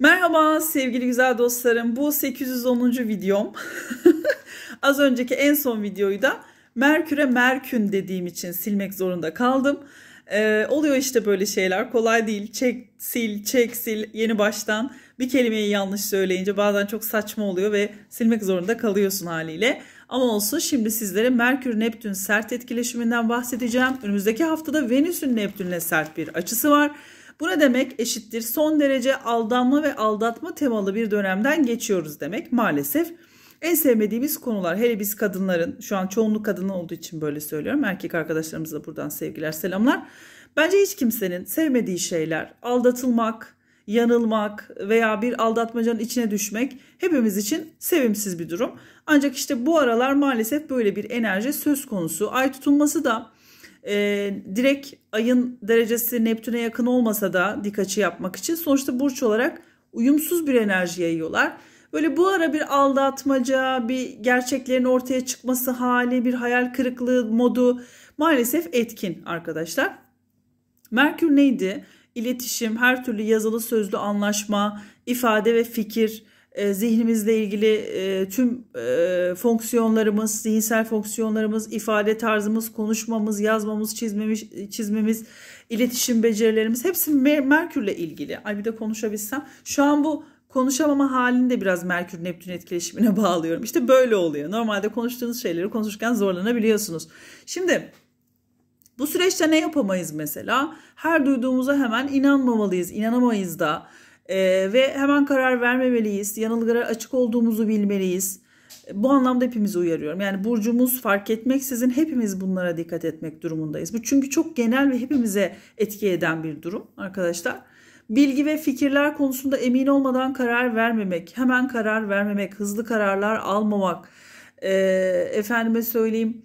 Merhaba sevgili güzel dostlarım. Bu 810. videom. Az önceki en son videoyu da Merkür'e Merkün dediğim için silmek zorunda kaldım. Ee, oluyor işte böyle şeyler. Kolay değil. Çek, sil, çek, sil. Yeni baştan bir kelimeyi yanlış söyleyince bazen çok saçma oluyor ve silmek zorunda kalıyorsun haliyle. Ama olsun şimdi sizlere Merkür-Neptün sert etkileşiminden bahsedeceğim. Önümüzdeki haftada Venüs'ün Neptün'le sert bir açısı var. Bu ne demek? Eşittir son derece aldanma ve aldatma temalı bir dönemden geçiyoruz demek maalesef. En sevmediğimiz konular hele biz kadınların şu an çoğunluk kadın olduğu için böyle söylüyorum. Erkek arkadaşlarımıza buradan sevgiler selamlar. Bence hiç kimsenin sevmediği şeyler aldatılmak, yanılmak veya bir aldatmacanın içine düşmek hepimiz için sevimsiz bir durum. Ancak işte bu aralar maalesef böyle bir enerji söz konusu. Ay tutulması da e, direkt ayın derecesi Neptün'e yakın olmasa da dik açı yapmak için sonuçta burç olarak uyumsuz bir enerji yayıyorlar. Böyle bu ara bir aldatmaca, bir gerçeklerin ortaya çıkması hali, bir hayal kırıklığı modu maalesef etkin arkadaşlar. Merkür neydi? İletişim, her türlü yazılı sözlü anlaşma, ifade ve fikir, e, zihnimizle ilgili e, tüm e, fonksiyonlarımız, zihinsel fonksiyonlarımız, ifade tarzımız, konuşmamız, yazmamız, çizmemiz, çizmemiz iletişim becerilerimiz hepsi Merkür'le ilgili. Ay bir de konuşabilsem. Şu an bu konuşamama halini de biraz Merkür Neptün etkileşimine bağlıyorum. İşte böyle oluyor. Normalde konuştuğunuz şeyleri konuşurken zorlanabiliyorsunuz. Şimdi bu süreçte ne yapamayız mesela? Her duyduğumuza hemen inanmamalıyız, inanamayız da. Ee, ve hemen karar vermemeliyiz. Yanılgılara açık olduğumuzu bilmeliyiz. Bu anlamda hepimizi uyarıyorum. Yani burcumuz fark etmeksizin hepimiz bunlara dikkat etmek durumundayız. Bu çünkü çok genel ve hepimize etki eden bir durum arkadaşlar. Bilgi ve fikirler konusunda emin olmadan karar vermemek, hemen karar vermemek, hızlı kararlar almamak, e, efendime söyleyeyim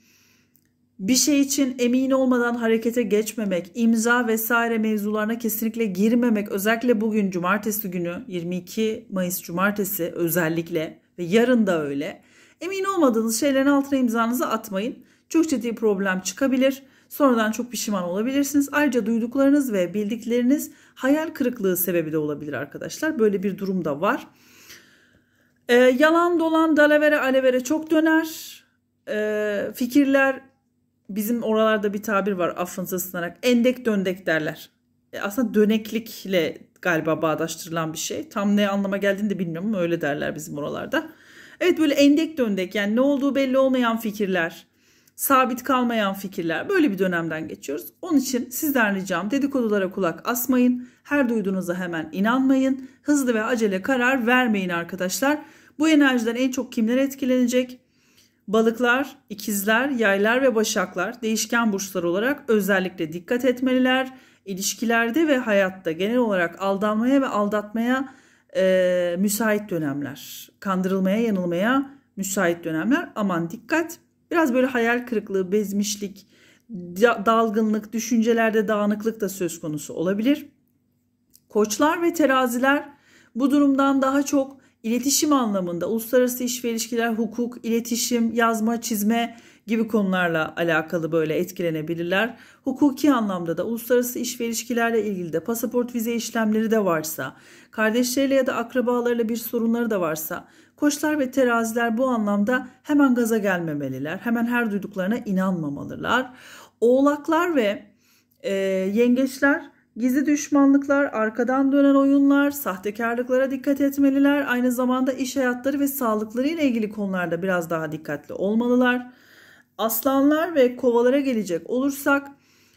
bir şey için emin olmadan harekete geçmemek, imza vesaire mevzularına kesinlikle girmemek özellikle bugün cumartesi günü 22 Mayıs cumartesi özellikle ve yarın da öyle. Emin olmadığınız şeylerin altına imzanızı atmayın. Çok ciddi problem çıkabilir. Sonradan çok pişman olabilirsiniz. Ayrıca duyduklarınız ve bildikleriniz hayal kırıklığı sebebi de olabilir arkadaşlar. Böyle bir durum da var. Ee, yalan dolan dalavere alevere çok döner. Ee, fikirler bizim oralarda bir tabir var affınıza sığınarak endek döndek derler. E, aslında döneklikle galiba bağdaştırılan bir şey. Tam ne anlama geldiğini de bilmiyorum ama öyle derler bizim oralarda. Evet böyle endek döndek yani ne olduğu belli olmayan fikirler, sabit kalmayan fikirler böyle bir dönemden geçiyoruz. Onun için sizden ricam dedikodulara kulak asmayın. Her duyduğunuza hemen inanmayın. Hızlı ve acele karar vermeyin arkadaşlar. Bu enerjiden en çok kimler etkilenecek? Balıklar, ikizler, yaylar ve başaklar değişken burçlar olarak özellikle dikkat etmeliler. İlişkilerde ve hayatta genel olarak aldanmaya ve aldatmaya e, müsait dönemler. Kandırılmaya, yanılmaya müsait dönemler. Aman dikkat. Biraz böyle hayal kırıklığı, bezmişlik, dalgınlık, düşüncelerde dağınıklık da söz konusu olabilir. Koçlar ve teraziler bu durumdan daha çok iletişim anlamında uluslararası iş ve ilişkiler, hukuk, iletişim, yazma, çizme gibi konularla alakalı böyle etkilenebilirler. Hukuki anlamda da uluslararası iş ve ilişkilerle ilgili de pasaport vize işlemleri de varsa, kardeşleriyle ya da akrabalarıyla bir sorunları da varsa koçlar ve teraziler bu anlamda hemen gaza gelmemeliler. Hemen her duyduklarına inanmamalılar. Oğlaklar ve e, yengeçler Gizli düşmanlıklar, arkadan dönen oyunlar, sahtekarlıklara dikkat etmeliler. Aynı zamanda iş hayatları ve sağlıkları ile ilgili konularda biraz daha dikkatli olmalılar. Aslanlar ve kovalara gelecek olursak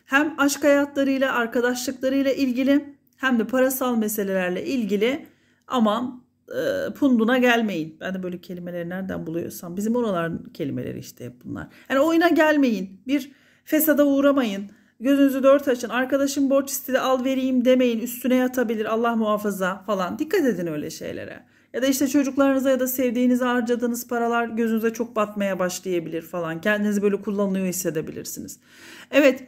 hem aşk hayatlarıyla, arkadaşlıklarıyla ilgili hem de parasal meselelerle ilgili Ama e, punduna gelmeyin. Ben de böyle kelimeleri nereden buluyorsam bizim oraların kelimeleri işte bunlar. Yani oyuna gelmeyin. Bir fesada uğramayın Gözünüzü dört açın. Arkadaşım borç istedi al vereyim demeyin. Üstüne yatabilir Allah muhafaza falan. Dikkat edin öyle şeylere. Ya da işte çocuklarınıza ya da sevdiğinize harcadığınız paralar gözünüze çok batmaya başlayabilir falan. Kendinizi böyle kullanıyor hissedebilirsiniz. Evet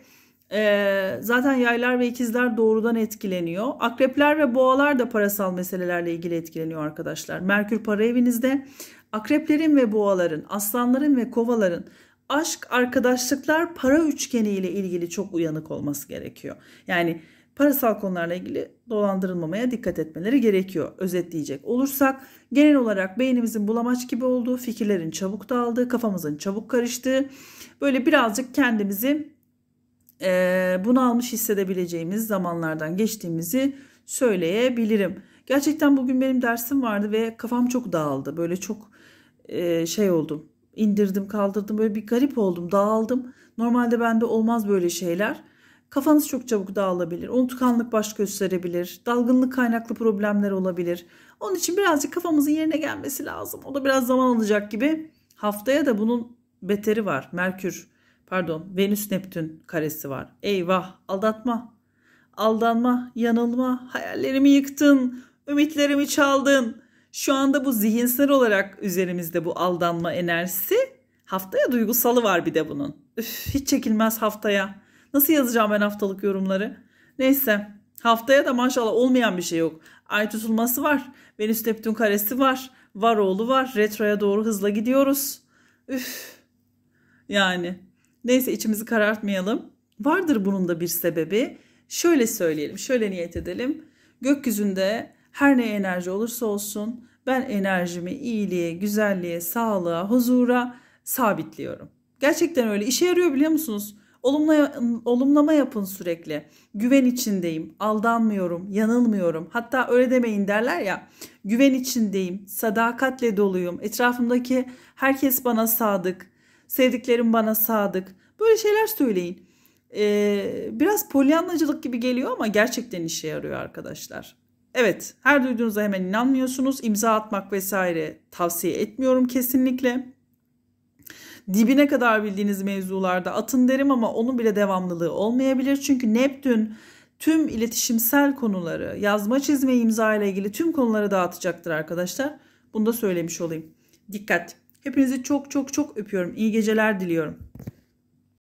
e, zaten yaylar ve ikizler doğrudan etkileniyor. Akrepler ve boğalar da parasal meselelerle ilgili etkileniyor arkadaşlar. Merkür para evinizde. Akreplerin ve boğaların, aslanların ve kovaların aşk, arkadaşlıklar, para üçgeni ile ilgili çok uyanık olması gerekiyor. Yani parasal konularla ilgili dolandırılmamaya dikkat etmeleri gerekiyor. Özetleyecek olursak genel olarak beynimizin bulamaç gibi olduğu, fikirlerin çabuk dağıldığı, kafamızın çabuk karıştığı, böyle birazcık kendimizi e, bunalmış hissedebileceğimiz zamanlardan geçtiğimizi söyleyebilirim. Gerçekten bugün benim dersim vardı ve kafam çok dağıldı. Böyle çok e, şey oldum indirdim kaldırdım böyle bir garip oldum dağıldım. Normalde bende olmaz böyle şeyler. Kafanız çok çabuk dağılabilir. Unutkanlık baş gösterebilir. Dalgınlık kaynaklı problemler olabilir. Onun için birazcık kafamızın yerine gelmesi lazım. O da biraz zaman alacak gibi. Haftaya da bunun beteri var. Merkür pardon Venüs Neptün karesi var. Eyvah aldatma, aldanma, yanılma, hayallerimi yıktın, ümitlerimi çaldın. Şu anda bu zihinsel olarak üzerimizde bu aldanma enerjisi. Haftaya duygusalı var bir de bunun. Üf, hiç çekilmez haftaya. Nasıl yazacağım ben haftalık yorumları? Neyse haftaya da maşallah olmayan bir şey yok. Ay tutulması var. Venüs Neptün karesi var. Varoğlu var. Retroya doğru hızla gidiyoruz. Üf. Yani neyse içimizi karartmayalım. Vardır bunun da bir sebebi. Şöyle söyleyelim, şöyle niyet edelim. Gökyüzünde her ne enerji olursa olsun ben enerjimi iyiliğe, güzelliğe, sağlığa, huzura sabitliyorum. Gerçekten öyle. işe yarıyor biliyor musunuz? Olumla, olumlama yapın sürekli. Güven içindeyim, aldanmıyorum, yanılmıyorum. Hatta öyle demeyin derler ya. Güven içindeyim, sadakatle doluyum. Etrafımdaki herkes bana sadık, sevdiklerim bana sadık. Böyle şeyler söyleyin. Ee, biraz polyanlacılık gibi geliyor ama gerçekten işe yarıyor arkadaşlar. Evet, her duyduğunuza hemen inanmıyorsunuz. İmza atmak vesaire tavsiye etmiyorum kesinlikle. Dibine kadar bildiğiniz mevzularda atın derim ama onun bile devamlılığı olmayabilir. Çünkü Neptün tüm iletişimsel konuları, yazma çizme imza ile ilgili tüm konuları dağıtacaktır arkadaşlar. Bunu da söylemiş olayım. Dikkat. Hepinizi çok çok çok öpüyorum. İyi geceler diliyorum.